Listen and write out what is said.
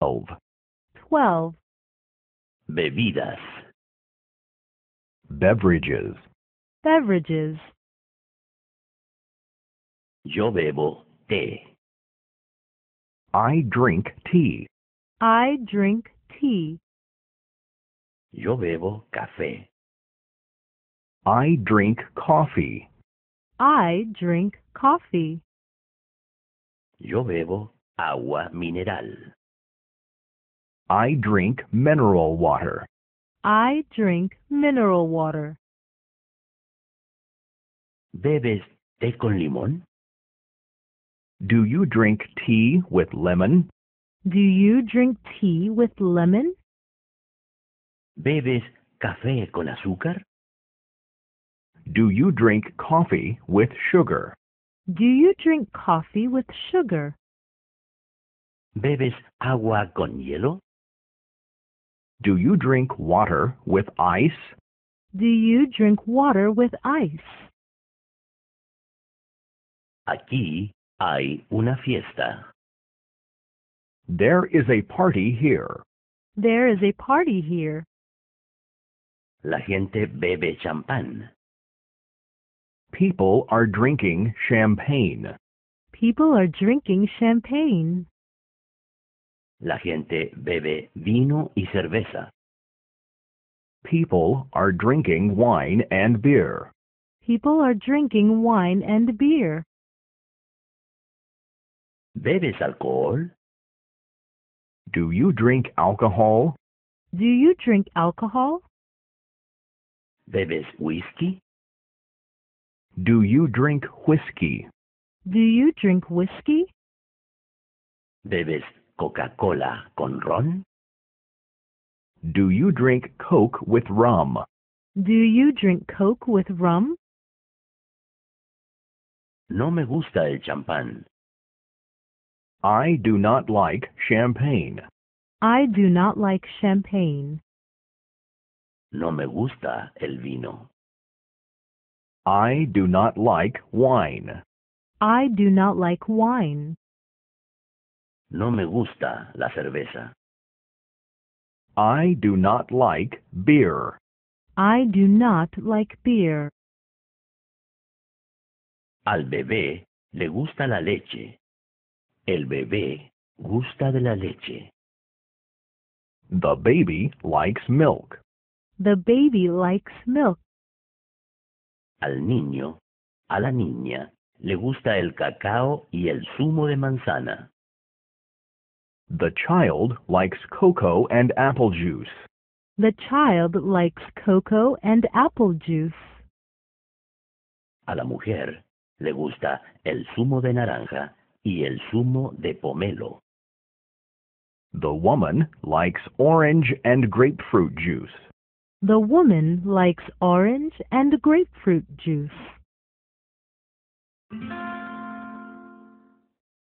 12. Bebidas. Beverages. Beverages. Yo bebo té. I drink tea. I drink tea. Yo bebo café. I drink coffee. I drink coffee. Yo bebo agua mineral. I drink mineral water. I drink mineral water. ¿Bebes té con limón? Do you drink tea with lemon? Do you drink tea with lemon? ¿Bebes café con azúcar? Do you drink coffee with sugar? Do you drink coffee with sugar? ¿Bebes agua con hielo? Do you drink water with ice? Do you drink water with ice? Aquí hay una fiesta. There is a party here. There is a party here. La gente bebe champán. People are drinking champagne. People are drinking champagne. La gente bebe vino y cerveza. People are drinking wine and beer. People are drinking wine and beer. ¿Bebes alcohol? Do you drink alcohol? Do you drink alcohol? ¿Bebes whiskey? Do you drink whiskey? Do you drink whiskey? ¿Bebes Coca-Cola con ron? Do you drink Coke with rum? Do you drink Coke with rum? No me gusta el champán. I do not like champagne. I do not like champagne. No me gusta el vino. I do not like wine. I do not like wine. No me gusta la cerveza. I do not like beer. I do not like beer. Al bebé le gusta la leche. El bebé gusta de la leche. The baby likes milk. The baby likes milk. Al niño, a la niña, le gusta el cacao y el zumo de manzana. The child likes cocoa and apple juice. The child likes cocoa and apple juice. A la mujer le gusta el zumo de naranja y el zumo de pomelo. The woman likes orange and grapefruit juice. The woman likes orange and grapefruit juice.